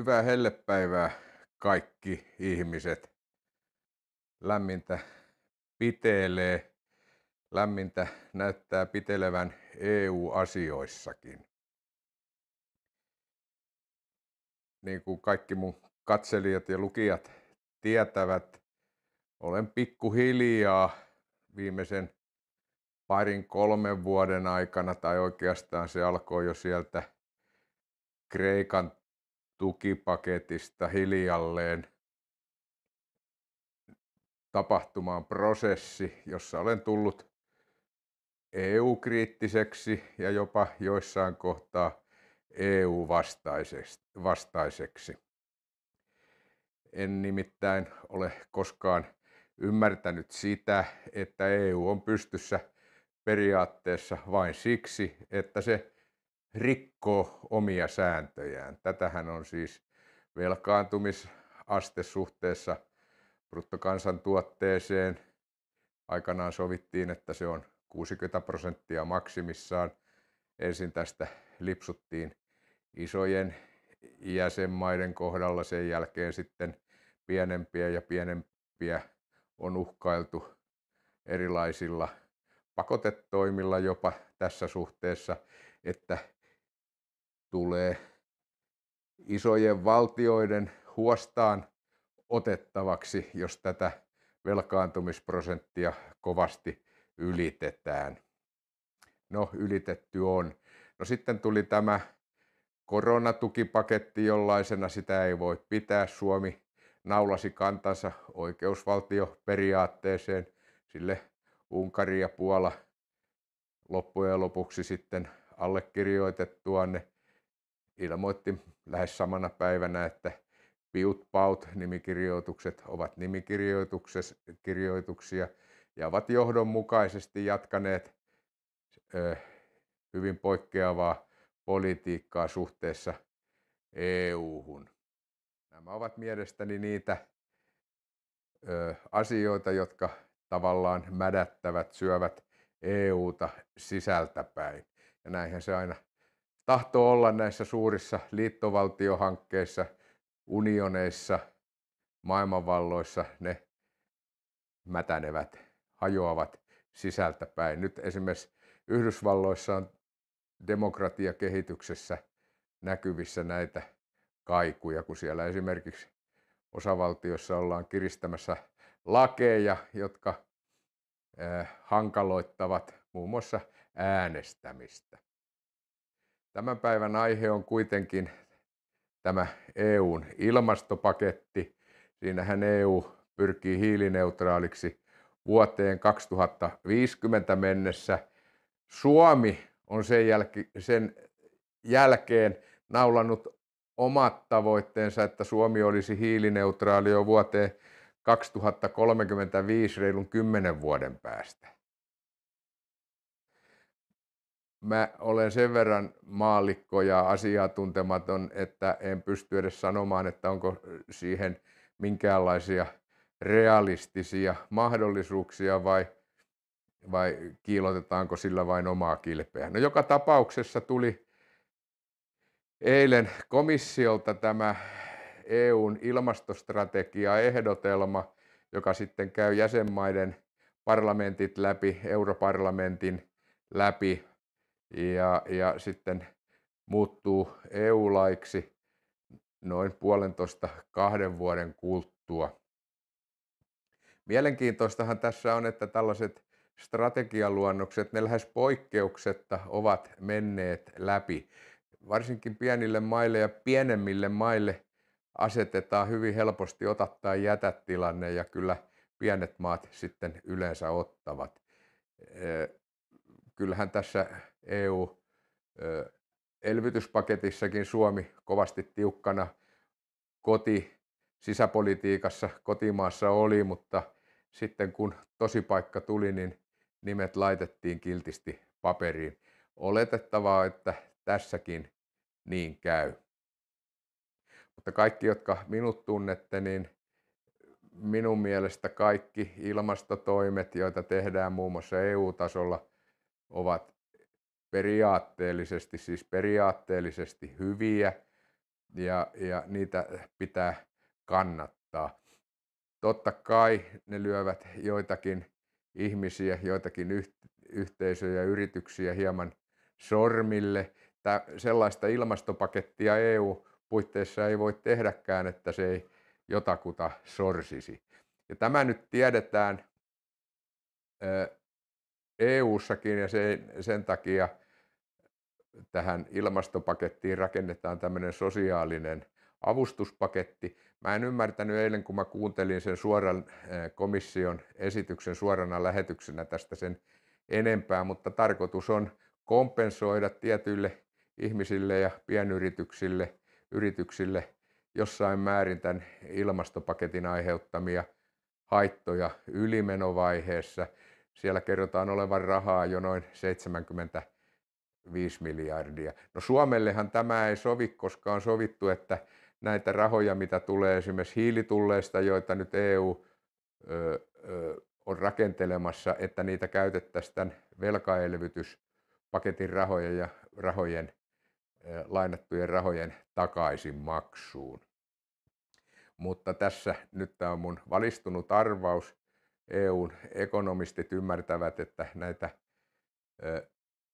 Hyvää hellepäivää kaikki ihmiset. Lämmintä pitelee. Lämmintä näyttää pitelevän EU-asioissakin. Niin kuin kaikki mun katselijat ja lukijat tietävät, olen pikkuhiljaa viimeisen parin kolmen vuoden aikana, tai oikeastaan se alkoi jo sieltä Kreikan tukipaketista hiljalleen tapahtumaan prosessi, jossa olen tullut EU-kriittiseksi ja jopa joissain kohtaa EU-vastaiseksi. En nimittäin ole koskaan ymmärtänyt sitä, että EU on pystyssä periaatteessa vain siksi, että se rikko omia sääntöjään. Tätähän on siis velkaantumisaste suhteessa bruttokansantuotteeseen. Aikanaan sovittiin, että se on 60 prosenttia maksimissaan. Ensin tästä lipsuttiin isojen jäsenmaiden kohdalla, sen jälkeen sitten pienempiä ja pienempiä on uhkailtu erilaisilla pakotetoimilla jopa tässä suhteessa, että tulee isojen valtioiden huostaan otettavaksi, jos tätä velkaantumisprosenttia kovasti ylitetään. No, ylitetty on. No sitten tuli tämä koronatukipaketti, jollaisena sitä ei voi pitää. Suomi naulasi kantansa oikeusvaltioperiaatteeseen. Sille Unkari ja Puola loppujen lopuksi sitten allekirjoitettuaan ne ilmoitti lähes samana päivänä, että Piut Paut nimikirjoitukset ovat nimikirjoituksia ja ovat johdonmukaisesti jatkaneet hyvin poikkeavaa politiikkaa suhteessa EU-hun. Nämä ovat mielestäni niitä asioita, jotka tavallaan mädättävät, syövät EUta sisältäpäin. Ja näinhän se aina tahtoo olla näissä suurissa liittovaltiohankkeissa, unioneissa, maailmanvalloissa, ne mätänevät, hajoavat sisältäpäin. Nyt esimerkiksi Yhdysvalloissa on demokratiakehityksessä näkyvissä näitä kaikuja, kun siellä esimerkiksi osavaltiossa ollaan kiristämässä lakeja, jotka eh, hankaloittavat muun muassa äänestämistä. Tämän päivän aihe on kuitenkin tämä EUn ilmastopaketti. Siinähän EU pyrkii hiilineutraaliksi vuoteen 2050 mennessä. Suomi on sen, jälki, sen jälkeen naulannut omat tavoitteensa, että Suomi olisi hiilineutraali jo vuoteen 2035 reilun 10 vuoden päästä mä olen sen verran maallikko ja asiaa tuntematon, että en pysty edes sanomaan, että onko siihen minkäänlaisia realistisia mahdollisuuksia vai, vai kiilotetaanko sillä vain omaa kilpeä. No joka tapauksessa tuli eilen komissiolta tämä EUn ilmastostrategiaehdotelma, joka sitten käy jäsenmaiden parlamentit läpi, europarlamentin läpi, ja, ja sitten muuttuu EU-laiksi noin puolentoista kahden vuoden kulttua. Mielenkiintoistahan tässä on, että tällaiset strategialuonnokset, ne lähes poikkeuksetta ovat menneet läpi. Varsinkin pienille maille ja pienemmille maille asetetaan hyvin helposti ota tai jätä tilanne ja kyllä pienet maat sitten yleensä ottavat. Kyllähän tässä EU-elvytyspaketissakin Suomi kovasti tiukkana koti sisäpolitiikassa kotimaassa oli, mutta sitten kun tosipaikka tuli, niin nimet laitettiin kiltisti paperiin. Oletettavaa, että tässäkin niin käy. Mutta kaikki, jotka minut tunnette, niin minun mielestä kaikki ilmastotoimet, joita tehdään muun muassa EU-tasolla, ovat periaatteellisesti, siis periaatteellisesti hyviä ja, ja niitä pitää kannattaa. Totta kai ne lyövät joitakin ihmisiä, joitakin yhteisöjä ja yrityksiä hieman sormille. Tää, sellaista ilmastopakettia EU-puitteissa ei voi tehdäkään, että se ei jotakuta sorsisi. Ja tämä nyt tiedetään EU-sakin ja sen, sen takia tähän ilmastopakettiin rakennetaan tämmöinen sosiaalinen avustuspaketti. Mä en ymmärtänyt eilen, kun mä kuuntelin sen suoran komission esityksen suorana lähetyksenä tästä sen enempää, mutta tarkoitus on kompensoida tietyille ihmisille ja pienyrityksille yrityksille jossain määrin tämän ilmastopaketin aiheuttamia haittoja ylimenovaiheessa – siellä kerrotaan olevan rahaa jo noin 75 miljardia. No Suomellehan tämä ei sovi, koska on sovittu, että näitä rahoja, mitä tulee esimerkiksi hiilitulleista, joita nyt EU ö, ö, on rakentelemassa, että niitä käytettäisiin tämän velkaelvytyspaketin rahojen ja rahojen, ö, lainattujen rahojen takaisin maksuun. Mutta tässä nyt tämä on mun valistunut arvaus, EUn ekonomistit ymmärtävät, että näitä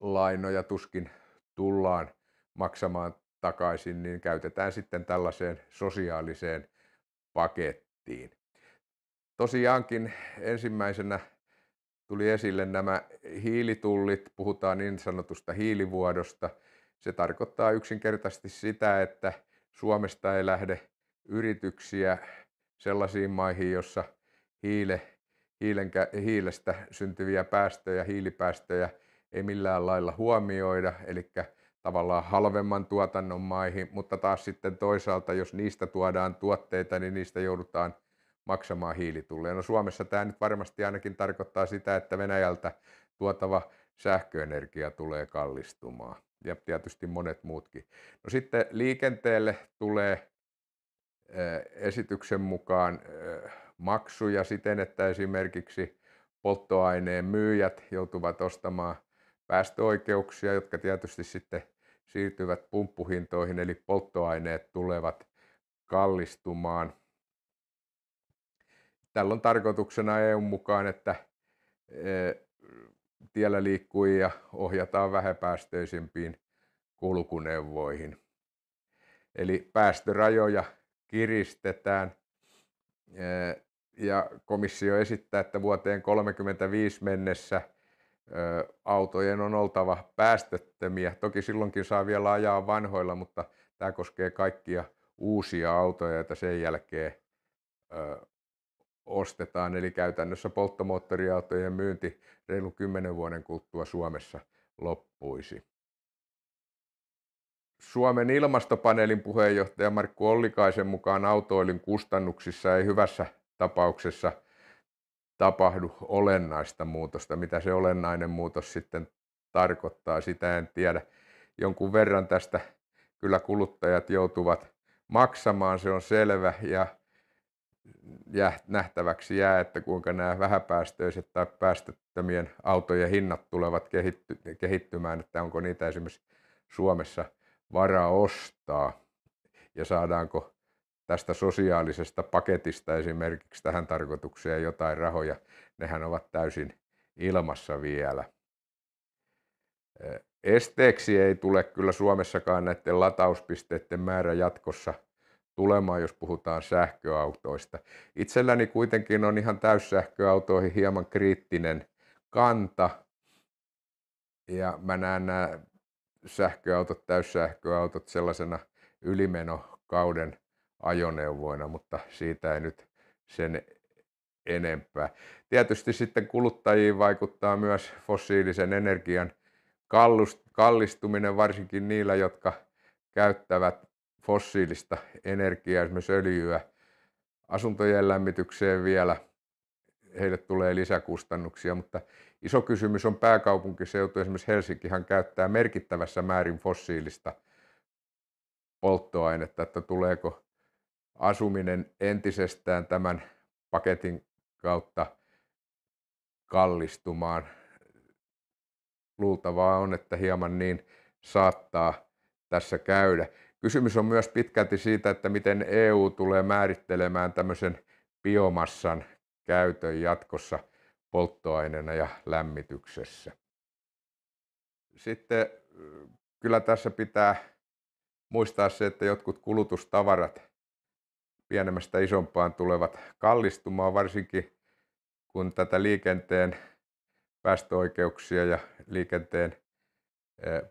lainoja tuskin tullaan maksamaan takaisin, niin käytetään sitten tällaiseen sosiaaliseen pakettiin. Tosiaankin ensimmäisenä tuli esille nämä hiilitullit, puhutaan niin sanotusta hiilivuodosta. Se tarkoittaa yksinkertaisesti sitä, että Suomesta ei lähde yrityksiä sellaisiin maihin, jossa hiile hiilen, hiilestä syntyviä päästöjä, hiilipäästöjä ei millään lailla huomioida, eli tavallaan halvemman tuotannon maihin, mutta taas sitten toisaalta, jos niistä tuodaan tuotteita, niin niistä joudutaan maksamaan hiilitulleja. No Suomessa tämä nyt varmasti ainakin tarkoittaa sitä, että Venäjältä tuotava sähköenergia tulee kallistumaan ja tietysti monet muutkin. No sitten liikenteelle tulee esityksen mukaan maksuja siten, että esimerkiksi polttoaineen myyjät joutuvat ostamaan päästöoikeuksia, jotka tietysti sitten siirtyvät pumppuhintoihin, eli polttoaineet tulevat kallistumaan. Tällä on tarkoituksena EUn mukaan, että eh, tiellä liikkuu ja ohjataan vähäpäästöisimpiin kulkuneuvoihin. Eli päästörajoja kiristetään eh, ja komissio esittää, että vuoteen 35 mennessä autojen on oltava päästöttömiä. Toki silloinkin saa vielä ajaa vanhoilla, mutta tämä koskee kaikkia uusia autoja, joita sen jälkeen ostetaan. Eli käytännössä polttomoottoriautojen myynti reilu 10 vuoden kuluttua Suomessa loppuisi. Suomen ilmastopaneelin puheenjohtaja Markku Ollikaisen mukaan autoilin kustannuksissa ei hyvässä tapauksessa tapahdu olennaista muutosta. Mitä se olennainen muutos sitten tarkoittaa, sitä en tiedä. Jonkun verran tästä kyllä kuluttajat joutuvat maksamaan, se on selvä ja, ja nähtäväksi jää, että kuinka nämä vähäpäästöiset tai päästöttömien autojen hinnat tulevat kehitty, kehittymään, että onko niitä esimerkiksi Suomessa varaa ostaa ja saadaanko tästä sosiaalisesta paketista esimerkiksi tähän tarkoitukseen jotain rahoja, nehän ovat täysin ilmassa vielä. Esteeksi ei tule kyllä Suomessakaan näiden latauspisteiden määrä jatkossa tulemaan, jos puhutaan sähköautoista. Itselläni kuitenkin on ihan täyssähköautoihin hieman kriittinen kanta. Ja mä näen nämä sähköautot, täyssähköautot sellaisena ylimenokauden ajoneuvoina, mutta siitä ei nyt sen enempää. Tietysti sitten kuluttajiin vaikuttaa myös fossiilisen energian kallistuminen, varsinkin niillä, jotka käyttävät fossiilista energiaa, esimerkiksi öljyä, asuntojen lämmitykseen vielä. Heille tulee lisäkustannuksia, mutta iso kysymys on pääkaupunkiseutu. Esimerkiksi Helsinkihan käyttää merkittävässä määrin fossiilista polttoainetta, että tuleeko asuminen entisestään tämän paketin kautta kallistumaan. Luultavaa on, että hieman niin saattaa tässä käydä. Kysymys on myös pitkälti siitä, että miten EU tulee määrittelemään tämmöisen biomassan käytön jatkossa polttoaineena ja lämmityksessä. Sitten kyllä tässä pitää muistaa se, että jotkut kulutustavarat pienemmästä isompaan tulevat kallistumaan, varsinkin kun tätä liikenteen päästöoikeuksia ja liikenteen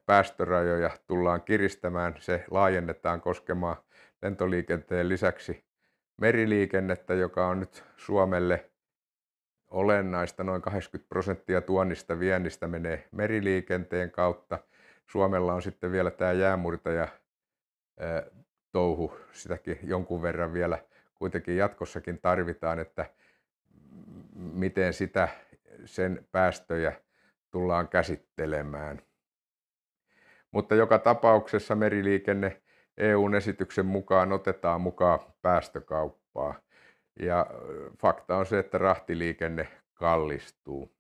päästörajoja tullaan kiristämään. Se laajennetaan koskemaan lentoliikenteen lisäksi meriliikennettä, joka on nyt Suomelle olennaista. Noin 80 prosenttia tuonnista viennistä menee meriliikenteen kautta. Suomella on sitten vielä tämä ja touhu. Sitäkin jonkun verran vielä kuitenkin jatkossakin tarvitaan, että miten sitä sen päästöjä tullaan käsittelemään. Mutta joka tapauksessa meriliikenne EUn esityksen mukaan otetaan mukaan päästökauppaa. Ja fakta on se, että rahtiliikenne kallistuu.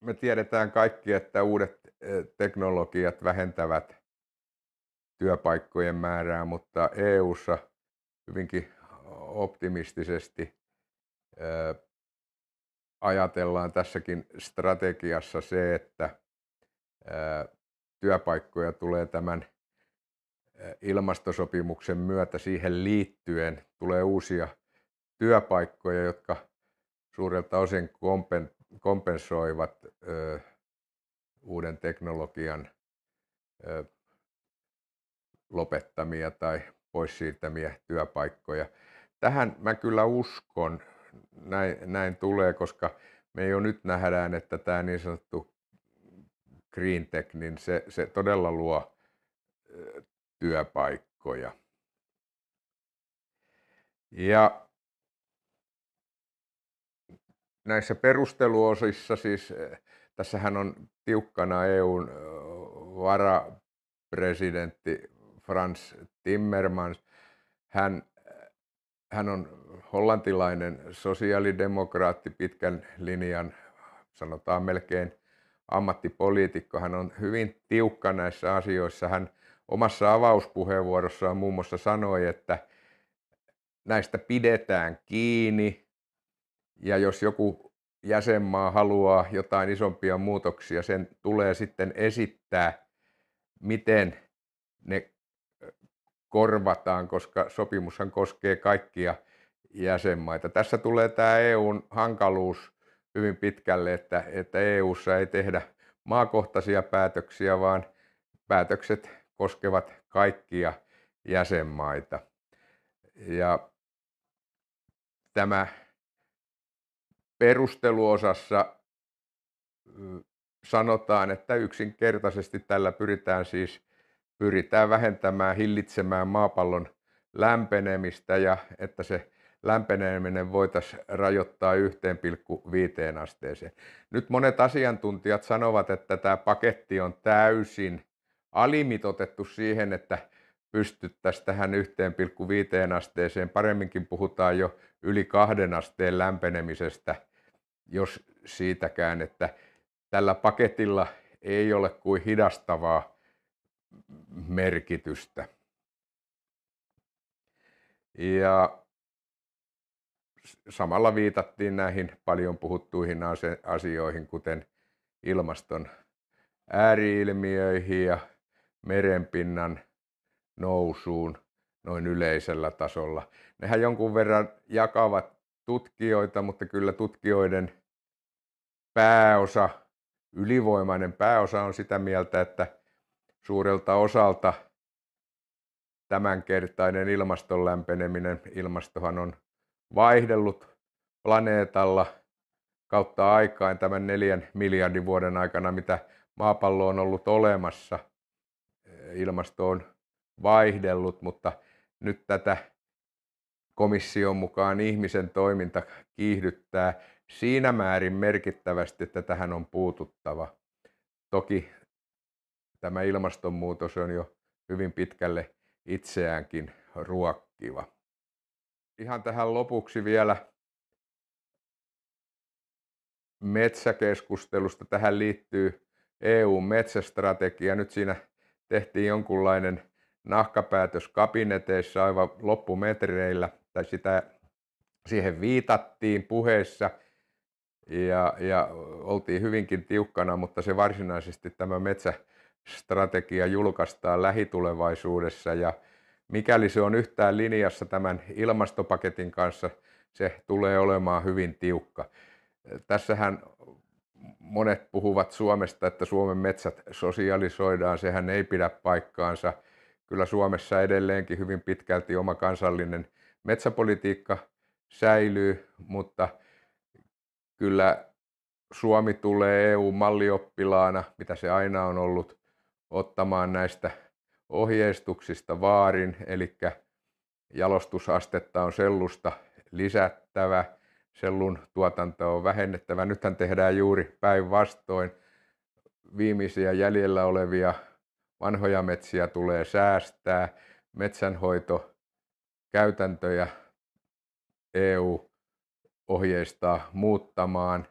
Me tiedetään kaikki, että uudet teknologiat vähentävät työpaikkojen määrää, mutta EU:ssa hyvinkin optimistisesti ajatellaan tässäkin strategiassa se, että työpaikkoja tulee tämän ilmastosopimuksen myötä siihen liittyen tulee uusia työpaikkoja, jotka suurelta osin kompensoivat uuden teknologian lopettamia tai pois siirtämiä työpaikkoja. Tähän mä kyllä uskon, näin, näin tulee, koska me jo nyt nähdään, että tämä niin sanottu green tech, niin se, se todella luo työpaikkoja. Ja näissä perusteluosissa siis, tässähän on tiukkana EUn varapresidentti Frans Timmermans. Hän, hän on hollantilainen sosiaalidemokraatti pitkän linjan, sanotaan melkein ammattipoliitikko. Hän on hyvin tiukka näissä asioissa. Hän omassa avauspuheenvuorossaan muun muassa sanoi, että näistä pidetään kiinni ja jos joku jäsenmaa haluaa jotain isompia muutoksia, sen tulee sitten esittää, miten ne korvataan, koska sopimushan koskee kaikkia jäsenmaita. Tässä tulee tämä EUn hankaluus hyvin pitkälle, että, että EUssa ei tehdä maakohtaisia päätöksiä, vaan päätökset koskevat kaikkia jäsenmaita. Ja tämä perusteluosassa mm, sanotaan, että yksinkertaisesti tällä pyritään siis pyritään vähentämään, hillitsemään maapallon lämpenemistä ja että se lämpeneminen voitaisiin rajoittaa 1,5 asteeseen. Nyt monet asiantuntijat sanovat, että tämä paketti on täysin alimitotettu siihen, että pystyttäisiin tähän 1,5 asteeseen. Paremminkin puhutaan jo yli kahden asteen lämpenemisestä, jos siitäkään, että tällä paketilla ei ole kuin hidastavaa merkitystä. Ja samalla viitattiin näihin paljon puhuttuihin asioihin, kuten ilmaston ääriilmiöihin ja merenpinnan nousuun noin yleisellä tasolla. Nehän jonkun verran jakavat tutkijoita, mutta kyllä tutkijoiden pääosa, ylivoimainen pääosa on sitä mieltä, että suurelta osalta tämänkertainen ilmaston lämpeneminen, ilmastohan on vaihdellut planeetalla kautta aikaan tämän neljän miljardin vuoden aikana, mitä maapallo on ollut olemassa. Ilmasto on vaihdellut, mutta nyt tätä komission mukaan ihmisen toiminta kiihdyttää siinä määrin merkittävästi, että tähän on puututtava. Toki tämä ilmastonmuutos on jo hyvin pitkälle itseäänkin ruokkiva. Ihan tähän lopuksi vielä metsäkeskustelusta. Tähän liittyy EU-metsästrategia. Nyt siinä tehtiin jonkunlainen nahkapäätös kabineteissa aivan loppumetreillä, tai sitä, siihen viitattiin puheessa ja, ja oltiin hyvinkin tiukkana, mutta se varsinaisesti tämä metsä strategia julkaistaan lähitulevaisuudessa ja mikäli se on yhtään linjassa tämän ilmastopaketin kanssa, se tulee olemaan hyvin tiukka. Tässähän monet puhuvat Suomesta, että Suomen metsät sosialisoidaan, sehän ei pidä paikkaansa. Kyllä Suomessa edelleenkin hyvin pitkälti oma kansallinen metsäpolitiikka säilyy, mutta kyllä Suomi tulee EU-mallioppilaana, mitä se aina on ollut, ottamaan näistä ohjeistuksista vaarin, eli jalostusastetta on sellusta lisättävä, sellun tuotantoa on vähennettävä. Nythän tehdään juuri päinvastoin. Viimeisiä jäljellä olevia vanhoja metsiä tulee säästää. Metsänhoito käytäntöjä EU ohjeistaa muuttamaan.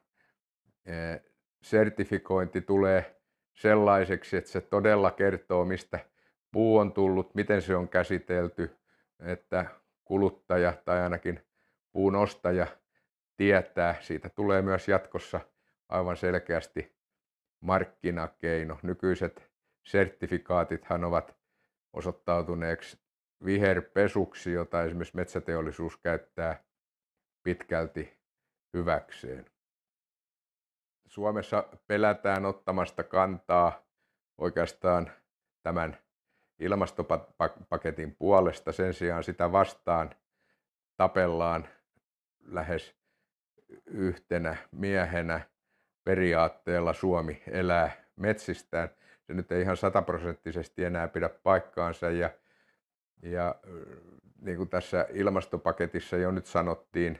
Sertifikointi tulee sellaiseksi, että se todella kertoo, mistä puu on tullut, miten se on käsitelty, että kuluttaja tai ainakin puun ostaja tietää. Siitä tulee myös jatkossa aivan selkeästi markkinakeino. Nykyiset sertifikaatithan ovat osoittautuneeksi viherpesuksi, jota esimerkiksi metsäteollisuus käyttää pitkälti hyväkseen. Suomessa pelätään ottamasta kantaa oikeastaan tämän ilmastopaketin puolesta. Sen sijaan sitä vastaan tapellaan lähes yhtenä miehenä periaatteella Suomi elää metsistään. Se nyt ei ihan sataprosenttisesti enää pidä paikkaansa ja, ja äh, niin kuin tässä ilmastopaketissa jo nyt sanottiin,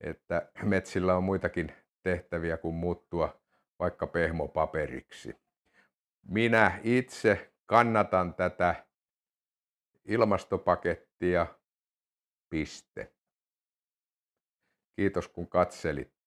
että metsillä on muitakin tehtäviä kuin muuttua vaikka pehmopaperiksi. Minä itse kannatan tätä ilmastopakettia. Piste. Kiitos kun katselit.